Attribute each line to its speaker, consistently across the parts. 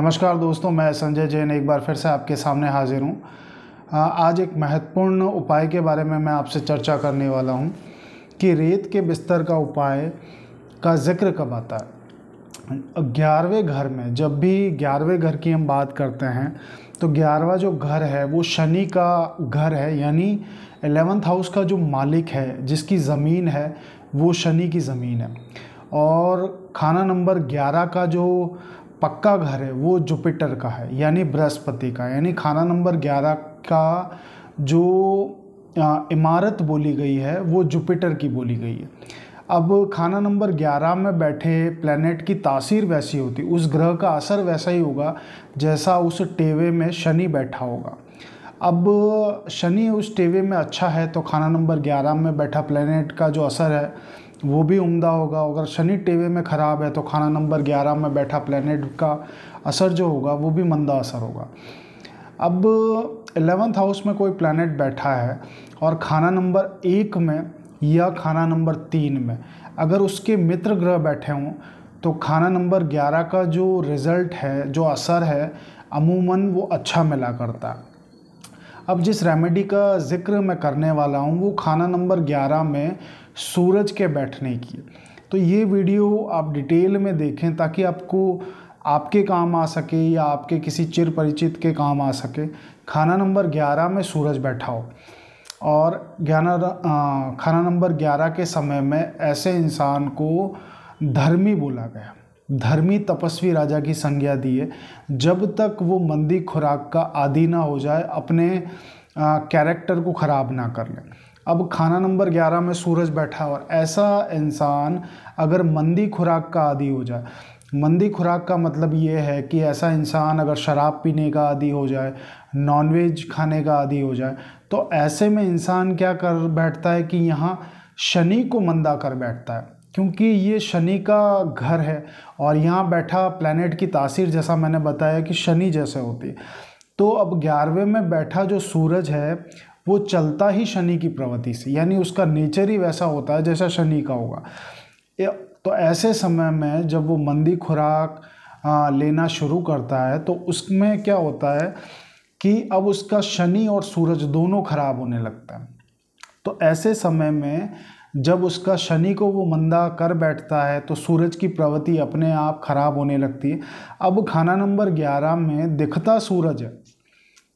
Speaker 1: नमस्कार दोस्तों मैं संजय जैन एक बार फिर से आपके सामने हाजिर हूँ आज एक महत्वपूर्ण उपाय के बारे में मैं आपसे चर्चा करने वाला हूँ कि रेत के बिस्तर का उपाय का जिक्र कब आता है ग्यारहवें घर में जब भी ग्यारहवें घर की हम बात करते हैं तो ग्यारहवा जो घर है वो शनि का घर है यानी एलेवंथ हाउस का जो मालिक है जिसकी ज़मीन है वो शनि की ज़मीन है और खाना नंबर ग्यारह का जो पक्का घर है वो जुपिटर का है यानी बृहस्पति का यानी खाना नंबर ग्यारह का जो इमारत बोली गई है वो जुपिटर की बोली गई है अब खाना नंबर 11 में बैठे प्लेनेट की तासीर वैसी होती उस ग्रह का असर वैसा ही होगा जैसा उस टेवे में शनि बैठा होगा अब शनि उस टेवे में अच्छा है तो खाना नंबर 11 में बैठा प्लानट का जो असर है वो भी उम्दा होगा अगर शनि टेवे में ख़राब है तो खाना नंबर ग्यारह में बैठा प्लानट का असर जो होगा वो भी मंदा असर होगा अब एलेवंथ हाउस में कोई प्लानट बैठा है और खाना नंबर एक में या खाना नंबर तीन में अगर उसके मित्र ग्रह बैठे हों तो खाना नंबर ग्यारह का जो रिज़ल्ट है जो असर है अमूमन वो अच्छा मिला करता है अब जिस रेमेडी का ज़िक्र मैं करने वाला हूँ वो खाना नंबर 11 में सूरज के बैठने की तो ये वीडियो आप डिटेल में देखें ताकि आपको आपके काम आ सके या आपके किसी चिर परिचित के काम आ सके खाना नंबर 11 में सूरज बैठा हो और ग्यारह खाना नंबर 11 के समय में ऐसे इंसान को धर्मी बोला गया धर्मी तपस्वी राजा की संज्ञा दी है जब तक वो मंदी खुराक का आदि ना हो जाए अपने कैरेक्टर को ख़राब ना कर ले अब खाना नंबर 11 में सूरज बैठा और ऐसा इंसान अगर मंदी खुराक का आदि हो जाए मंदी खुराक का मतलब ये है कि ऐसा इंसान अगर शराब पीने का आदि हो जाए नॉनवेज खाने का आदि हो जाए तो ऐसे में इंसान क्या कर बैठता है कि यहाँ शनि को मंदा कर बैठता है क्योंकि ये शनि का घर है और यहाँ बैठा प्लानट की तासीर जैसा मैंने बताया कि शनि जैसे होती है तो अब ग्यारहवें में बैठा जो सूरज है वो चलता ही शनि की प्रवृत्ति से यानी उसका नेचर ही वैसा होता है जैसा शनि का होगा तो ऐसे समय में जब वो मंदी खुराक लेना शुरू करता है तो उसमें क्या होता है कि अब उसका शनि और सूरज दोनों खराब होने लगता है तो ऐसे समय में जब उसका शनि को वो मंदा कर बैठता है तो सूरज की प्रवृत्ति अपने आप खराब होने लगती है अब खाना नंबर ग्यारह में दिखता सूरज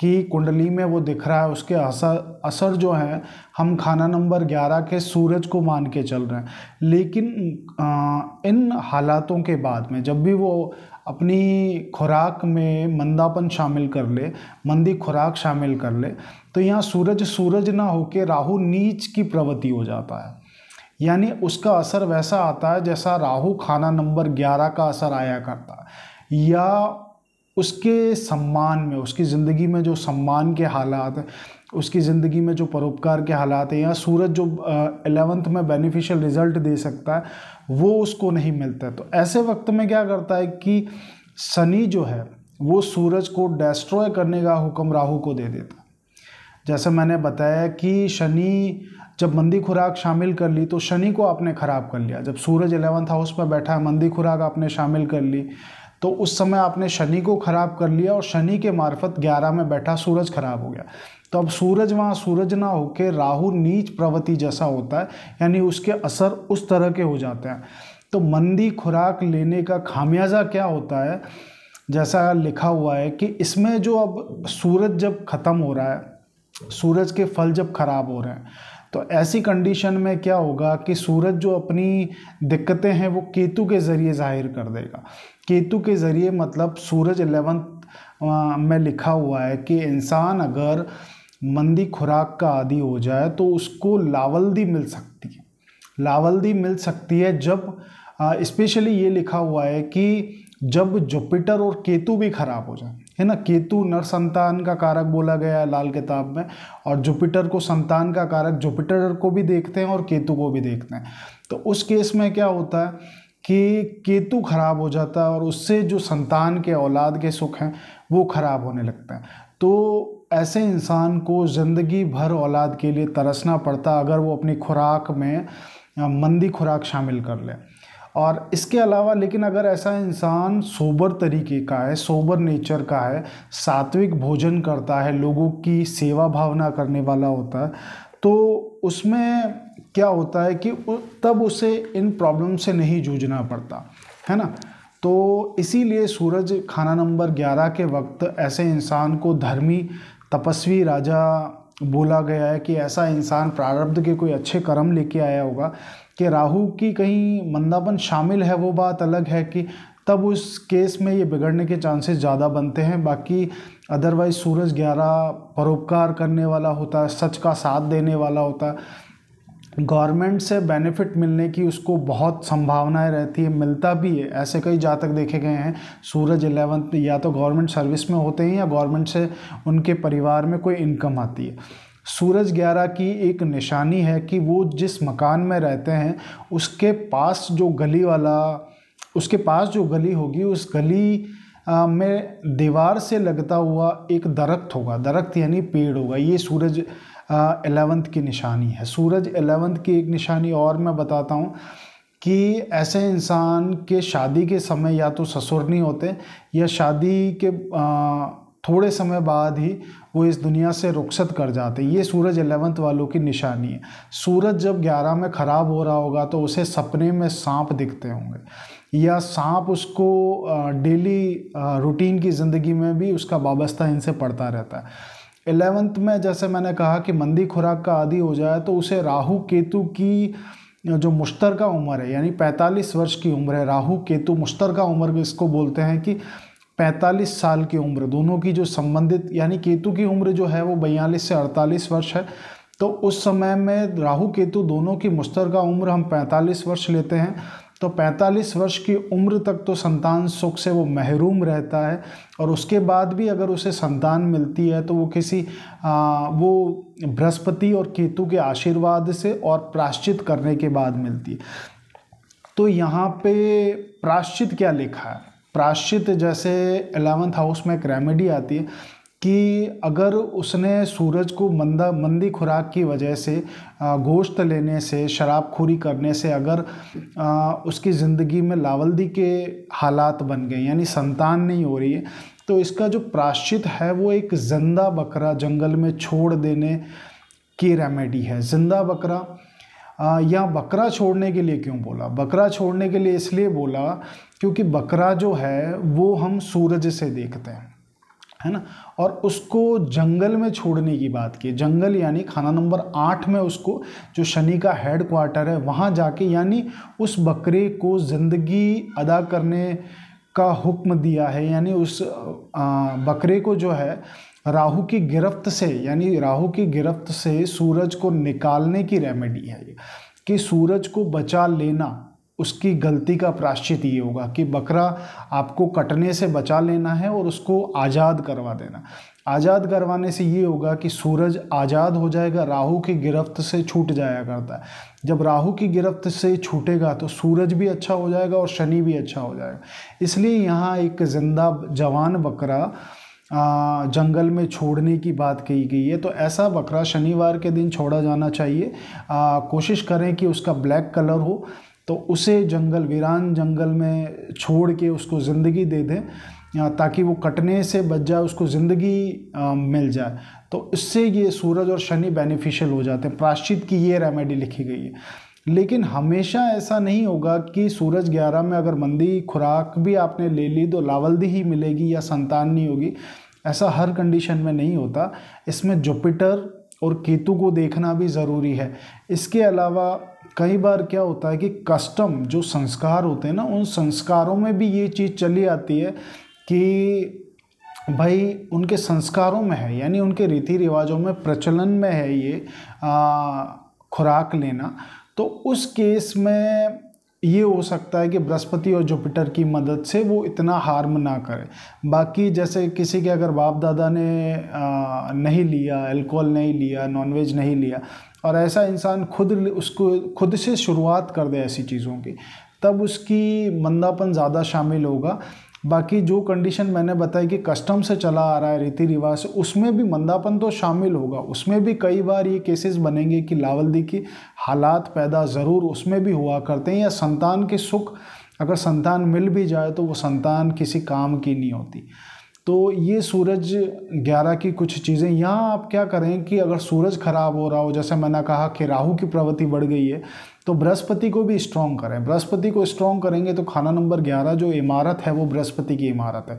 Speaker 1: की कुंडली में वो दिख रहा है उसके असर असर जो है हम खाना नंबर ग्यारह के सूरज को मान के चल रहे हैं लेकिन इन हालातों के बाद में जब भी वो अपनी खुराक में मंदापन शामिल कर ले मंदी खुराक शामिल कर ले तो यहाँ सूरज सूरज ना होके राहु नीच की प्रवृत्ति हो जाता है यानी उसका असर वैसा आता है जैसा राहु खाना नंबर ग्यारह का असर आया करता या उसके सम्मान में उसकी ज़िंदगी में जो सम्मान के हालात उसकी ज़िंदगी में जो परोपकार के हालात हैं या सूरज जो एलेवंथ में बेनिफिशियल रिज़ल्ट दे सकता है वो उसको नहीं मिलता है तो ऐसे वक्त में क्या करता है कि शनि जो है वो सूरज को डेस्ट्रॉय करने का हुक्म राहु को दे देता जैसे मैंने बताया कि शनि जब मंदी खुराक शामिल कर ली तो शनि को आपने ख़राब कर लिया जब सूरज एलेवंथ हाउस में बैठा है मंदी खुराक आपने शामिल कर ली तो उस समय आपने शनि को ख़राब कर लिया और शनि के मार्फत ग्यारह में बैठा सूरज ख़राब हो गया तो अब सूरज वहाँ सूरज ना होके राहु नीच प्रवृत्ति जैसा होता है यानी उसके असर उस तरह के हो जाते हैं तो मंदी खुराक लेने का खामियाजा क्या होता है जैसा लिखा हुआ है कि इसमें जो अब सूरज जब ख़त्म हो रहा है सूरज के फल जब ख़राब हो रहे हैं तो ऐसी कंडीशन में क्या होगा कि सूरज जो अपनी दिक्कतें हैं वो केतु के ज़रिए जाहिर कर देगा केतु के ज़रिए मतलब सूरज एलेवंथ में लिखा हुआ है कि इंसान अगर मंदी खुराक का आदि हो जाए तो उसको लावल्दी मिल सकती है लावल्दी मिल सकती है जब स्पेशली ये लिखा हुआ है कि जब जुपिटर और केतु भी खराब हो जाए है ना केतु नर संतान का कारक बोला गया है लाल किताब में और जुपिटर को संतान का कारक जुपिटर को भी देखते हैं और केतु को भी देखते हैं तो उस केस में क्या होता है कि केतु खराब हो जाता है और उससे जो संतान के औलाद के सुख हैं वो खराब होने लगते हैं तो ऐसे इंसान को ज़िंदगी भर औलाद के लिए तरसना पड़ता अगर वो अपनी खुराक में मंदी खुराक शामिल कर लें और इसके अलावा लेकिन अगर ऐसा इंसान सोबर तरीके का है सोबर नेचर का है सात्विक भोजन करता है लोगों की सेवा भावना करने वाला होता है तो उसमें क्या होता है कि तब उसे इन प्रॉब्लम से नहीं जूझना पड़ता है ना तो इसीलिए सूरज खाना नंबर 11 के वक्त ऐसे इंसान को धर्मी तपस्वी राजा बोला गया है कि ऐसा इंसान प्रारब्ध के कोई अच्छे कर्म लेके आया होगा कि राहु की कहीं मंदापन शामिल है वो बात अलग है कि तब उस केस में ये बिगड़ने के चांसेस ज़्यादा बनते हैं बाकी अदरवाइज़ सूरज ग्यारह परोपकार करने वाला होता है सच का साथ देने वाला होता है गवर्नमेंट से बेनिफिट मिलने की उसको बहुत संभावनाएं रहती है मिलता भी है ऐसे कई जातक देखे गए हैं सूरज इलेवंथ या तो गवर्नमेंट सर्विस में होते हैं या गवर्नमेंट से उनके परिवार में कोई इनकम आती है सूरज ग्यारह की एक निशानी है कि वो जिस मकान में रहते हैं उसके पास जो गली वाला उसके पास जो गली होगी उस गली में दीवार से लगता हुआ एक दरख्त होगा दरख्त यानी पेड़ होगा ये सूरज एलेवंथ की निशानी है सूरज एलेवंथ की एक निशानी और मैं बताता हूँ कि ऐसे इंसान के शादी के समय या तो ससुर नहीं होते या शादी के आ, थोड़े समय बाद ही वो इस दुनिया से रुखसत कर जाते ये सूरज एलेवंथ वालों की निशानी है सूरज जब ग्यारह में ख़राब हो रहा होगा तो उसे सपने में सांप दिखते होंगे या सांप उसको डेली रूटीन की ज़िंदगी में भी उसका वाबस्ता इनसे पड़ता रहता है एलेवंथ में जैसे मैंने कहा कि मंदी खुराक का आदि हो जाए तो उसे राहु केतु की जो का उम्र है यानी 45 वर्ष की उम्र है राहु केतु का उम्र इसको बोलते हैं कि 45 साल की उम्र दोनों की जो संबंधित यानी केतु की उम्र जो है वो बयालीस से 48 वर्ष है तो उस समय में राहु केतु दोनों की मुश्तरका उम्र हम 45 वर्ष लेते हैं तो 45 वर्ष की उम्र तक तो संतान सुख से वो महरूम रहता है और उसके बाद भी अगर उसे संतान मिलती है तो वो किसी आ, वो बृहस्पति और केतु के आशीर्वाद से और प्राश्चित करने के बाद मिलती है तो यहाँ पे प्राश्चित क्या लिखा है प्राश्चित जैसे एलेवंथ हाउस में एक रेमेडी आती है कि अगर उसने सूरज को मंदा मंदी खुराक की वजह से गोश्त लेने से शराबखोरी करने से अगर उसकी ज़िंदगी में लावल्दी के हालात बन गए यानी संतान नहीं हो रही है तो इसका जो प्राश्चित है वो एक जिंदा बकरा जंगल में छोड़ देने की रेमेडी है जिंदा बकरा या बकरा छोड़ने के लिए क्यों बोला बकरा छोड़ने के लिए इसलिए बोला क्योंकि बकरा जो है वो हम सूरज से देखते हैं है ना और उसको जंगल में छोड़ने की बात की जंगल यानी खाना नंबर आठ में उसको जो शनि का हेड क्वार्टर है वहाँ जाके यानी उस बकरे को ज़िंदगी अदा करने का हुक्म दिया है यानी उस बकरे को जो है राहु की गिरफ्त से यानी राहु की गिरफ्त से सूरज को निकालने की रेमेडी है कि सूरज को बचा लेना उसकी गलती का प्राश्चित ये होगा कि बकरा आपको कटने से बचा लेना है और उसको आज़ाद करवा देना आज़ाद करवाने से ये होगा कि सूरज आज़ाद हो जाएगा राहु की गिरफ्त से छूट जाया करता है जब राहु की गिरफ्त से छूटेगा तो सूरज भी अच्छा हो जाएगा और शनि भी अच्छा हो जाएगा इसलिए यहाँ एक ज़िंदा जवान बकरा आ, जंगल में छोड़ने की बात कही गई है तो ऐसा बकरा शनिवार के दिन छोड़ा जाना चाहिए आ, कोशिश करें कि उसका ब्लैक कलर हो तो उसे जंगल वीरान जंगल में छोड़ के उसको ज़िंदगी दे दें ताकि वो कटने से बच जाए उसको ज़िंदगी मिल जाए तो इससे ये सूरज और शनि बेनिफिशियल हो जाते हैं प्राश्चित की ये रेमेडी लिखी गई है लेकिन हमेशा ऐसा नहीं होगा कि सूरज ग्यारह में अगर मंदी खुराक भी आपने ले ली तो लावल्दी ही मिलेगी या संतान नहीं होगी ऐसा हर कंडीशन में नहीं होता इसमें जुपिटर और केतु को देखना भी ज़रूरी है इसके अलावा कई बार क्या होता है कि कस्टम जो संस्कार होते हैं ना उन संस्कारों में भी ये चीज़ चली आती है कि भाई उनके संस्कारों में है यानी उनके रीति रिवाजों में प्रचलन में है ये खुराक लेना तो उस केस में ये हो सकता है कि बृहस्पति और जुपिटर की मदद से वो इतना हार्म ना करे बाकी जैसे किसी के अगर बाप दादा ने आ, नहीं लिया अल्कोहल नहीं लिया नॉनवेज नहीं लिया और ऐसा इंसान खुद उसको खुद से शुरुआत कर दे ऐसी चीज़ों की तब उसकी मंदापन ज़्यादा शामिल होगा बाकी जो कंडीशन मैंने बताई कि कस्टम से चला आ रहा है रीति रिवाज से उसमें भी मंदापन तो शामिल होगा उसमें भी कई बार ये केसेस बनेंगे कि लावलदी की हालात पैदा ज़रूर उसमें भी हुआ करते हैं या संतान के सुख अगर संतान मिल भी जाए तो वो संतान किसी काम की नहीं होती तो ये सूरज ग्यारह की कुछ चीज़ें यहाँ आप क्या करें कि अगर सूरज खराब हो रहा हो जैसे मैंने कहा कि राहु की प्रवृत्ति बढ़ गई है तो बृहस्पति को भी स्ट्रॉन्ग करें बृहस्पति को स्ट्रॉन्ग करेंगे तो खाना नंबर ग्यारह जो इमारत है वो बृहस्पति की इमारत है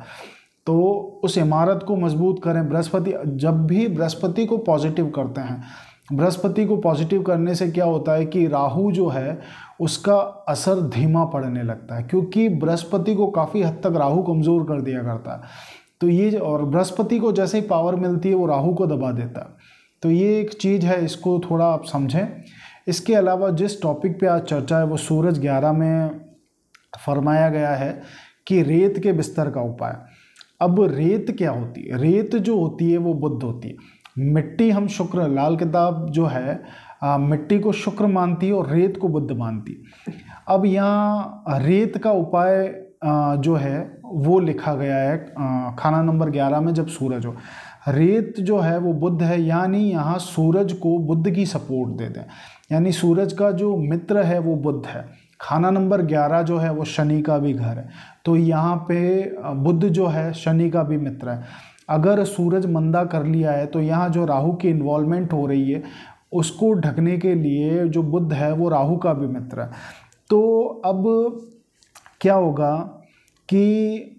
Speaker 1: तो उस इमारत को मजबूत करें बृहस्पति जब भी बृहस्पति को पॉजिटिव करते हैं बृहस्पति को पॉजिटिव करने से क्या होता है कि राहु जो है उसका असर धीमा पड़ने लगता है क्योंकि बृहस्पति को काफ़ी हद तक राहु कमज़ोर कर दिया करता है तो ये और बृहस्पति को जैसे ही पावर मिलती है वो राहु को दबा देता है तो ये एक चीज़ है इसको थोड़ा आप समझें इसके अलावा जिस टॉपिक पे आज चर्चा है वो सूरज ग्यारह में फरमाया गया है कि रेत के बिस्तर का उपाय अब रेत क्या होती है रेत जो होती है वो बुद्ध होती है मिट्टी हम शुक्र लाल किताब जो है आ, मिट्टी को शुक्र मानती है और रेत को बुद्ध मानती है अब यहाँ रेत का उपाय जो है वो लिखा गया है खाना नंबर ग्यारह में जब सूरज हो रेत जो है वो बुद्ध है यानी यहाँ सूरज को बुद्ध की सपोर्ट दे दें यानी सूरज का जो मित्र है वो बुद्ध है खाना नंबर ग्यारह जो है वो शनि का भी घर है तो यहाँ पे बुद्ध जो है शनि का भी मित्र है अगर सूरज मंदा कर लिया है तो यहाँ जो राहु की इन्वॉल्वमेंट हो रही है उसको ढकने के लिए जो बुद्ध है वो राहु का भी मित्र है तो अब क्या होगा कि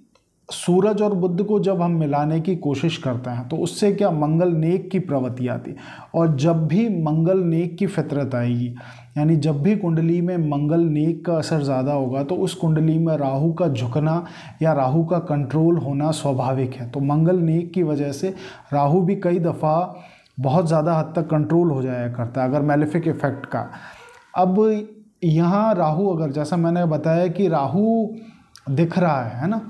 Speaker 1: सूरज और बुद्ध को जब हम मिलाने की कोशिश करते हैं तो उससे क्या मंगल नेक की प्रवृत्ति आती और जब भी मंगल नेक की फितरत आएगी यानी जब भी कुंडली में मंगल नेक का असर ज़्यादा होगा तो उस कुंडली में राहु का झुकना या राहु का कंट्रोल होना स्वाभाविक है तो मंगल नेक की वजह से राहु भी कई दफ़ा बहुत ज़्यादा हद तक कंट्रोल हो जाया करता है अगर मेलिफिक इफ़ेक्ट का अब यहाँ राहु अगर जैसा मैंने बताया कि राहु दिख रहा है है ना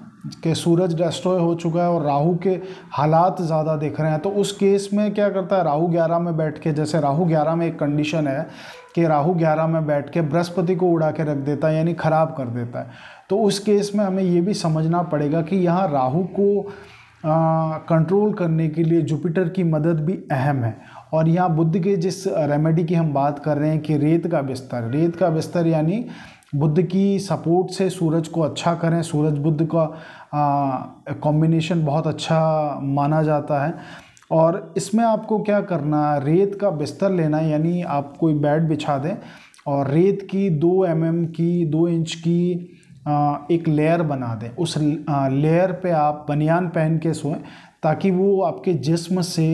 Speaker 1: कि सूरज डिस्ट्रॉय हो चुका है और राहु के हालात ज़्यादा दिख रहे हैं तो उस केस में क्या करता है राहु ग्यारह में बैठ के जैसे राहु ग्यारह में एक कंडीशन है कि राहु ग्यारह में बैठ के बृहस्पति को उड़ा के रख देता है यानी ख़राब कर देता है तो उस केस में हमें ये भी समझना पड़ेगा कि यहाँ राहू को कंट्रोल करने के लिए जुपिटर की मदद भी अहम है और यहाँ बुद्ध के जिस रेमेडी की हम बात कर रहे हैं कि रेत का बिस्तर रेत का बिस्तर यानी बुद्ध की सपोर्ट से सूरज को अच्छा करें सूरज बुद्ध का कॉम्बिनेशन बहुत अच्छा माना जाता है और इसमें आपको क्या करना रेत का बिस्तर लेना यानी आप कोई बेड बिछा दें और रेत की दो एम mm की दो इंच की एक लेयर बना दें उस लेयर पे आप बनियान पहन के सोएं ताकि वो आपके जिस्म से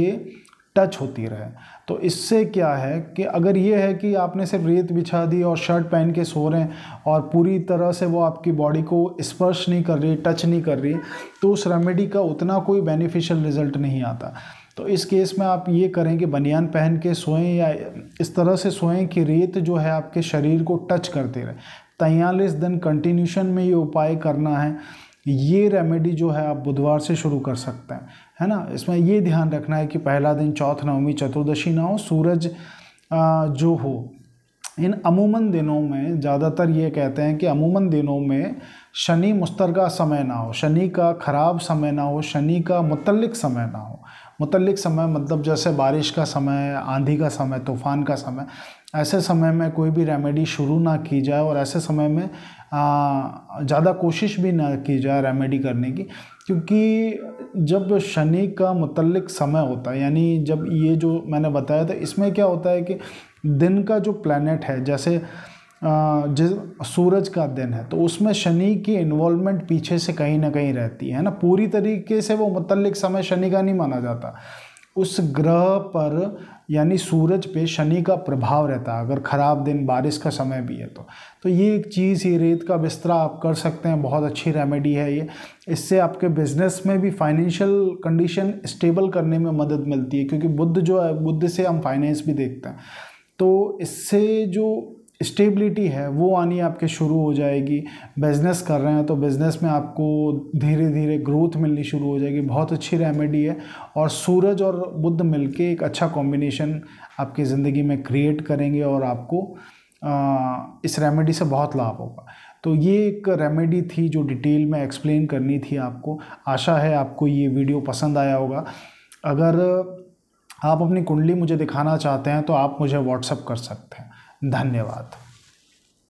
Speaker 1: टच होती रहे तो इससे क्या है कि अगर ये है कि आपने सिर्फ रेत बिछा दी और शर्ट पहन के सो रहे हैं और पूरी तरह से वो आपकी बॉडी को स्पर्श नहीं कर रही टच नहीं कर रही तो उस रेमेडी का उतना कोई बेनिफिशियल रिजल्ट नहीं आता तो इस केस में आप ये करें कि बनियान पहन के सोएं या इस तरह से सोएं कि रेत जो है आपके शरीर को टच करते रहे तैयलीस दिन कंटिन्यूशन में ये उपाय करना है ये रेमेडी जो है आप बुधवार से शुरू कर सकते हैं है ना इसमें ये ध्यान रखना है कि पहला दिन चौथ नवमी चतुर्दशी ना हो सूरज जो हो इन अमूमन दिनों में ज़्यादातर ये कहते हैं कि अमूमन दिनों में शनि मुस्तरका समय ना हो शनि का ख़राब समय ना हो शनि का मुतलक समय ना हो मुतलक समय मतलब जैसे बारिश का समय आंधी का समय तूफ़ान का समय ऐसे समय में कोई भी रेमेडी शुरू ना की जाए और ऐसे समय में ज़्यादा कोशिश भी ना की जाए रेमेडी करने की क्योंकि जब शनि का मुतलक समय होता है यानी जब ये जो मैंने बताया था इसमें क्या होता है कि दिन का जो प्लानट है जैसे जिस सूरज का दिन है तो उसमें शनि की इन्वॉल्वमेंट पीछे से कहीं ना कहीं रहती है ना पूरी तरीके से वो मुतलक समय शनि का नहीं माना जाता उस ग्रह पर यानी सूरज पे शनि का प्रभाव रहता है अगर ख़राब दिन बारिश का समय भी है तो तो ये एक चीज़ ही रेत का बिस्तरा आप कर सकते हैं बहुत अच्छी रेमेडी है ये इससे आपके बिजनेस में भी फाइनेंशियल कंडीशन स्टेबल करने में मदद मिलती है क्योंकि बुद्ध जो है बुद्ध से हम फाइनेंस भी देखते हैं तो इससे जो स्टेबिलिटी है वो आनी आपके शुरू हो जाएगी बिज़नेस कर रहे हैं तो बिज़नेस में आपको धीरे धीरे ग्रोथ मिलनी शुरू हो जाएगी बहुत अच्छी रेमेडी है और सूरज और बुद्ध मिलके एक अच्छा कॉम्बिनेशन आपकी ज़िंदगी में क्रिएट करेंगे और आपको आ, इस रेमेडी से बहुत लाभ होगा तो ये एक रेमेडी थी जो डिटेल में एक्सप्लेन करनी थी आपको आशा है आपको ये वीडियो पसंद आया होगा अगर आप अपनी कुंडली मुझे दिखाना चाहते हैं तो आप मुझे व्हाट्सअप कर सकते हैं धन्यवाद